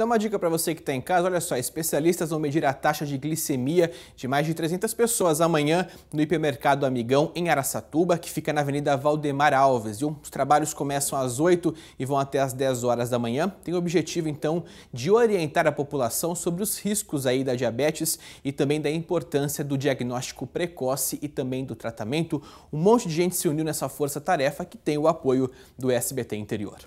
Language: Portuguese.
Então, uma dica para você que está em casa: olha só, especialistas vão medir a taxa de glicemia de mais de 300 pessoas amanhã no hipermercado Amigão, em Araçatuba, que fica na Avenida Valdemar Alves. E os trabalhos começam às 8 e vão até às 10 horas da manhã. Tem o objetivo, então, de orientar a população sobre os riscos aí da diabetes e também da importância do diagnóstico precoce e também do tratamento. Um monte de gente se uniu nessa força-tarefa que tem o apoio do SBT Interior.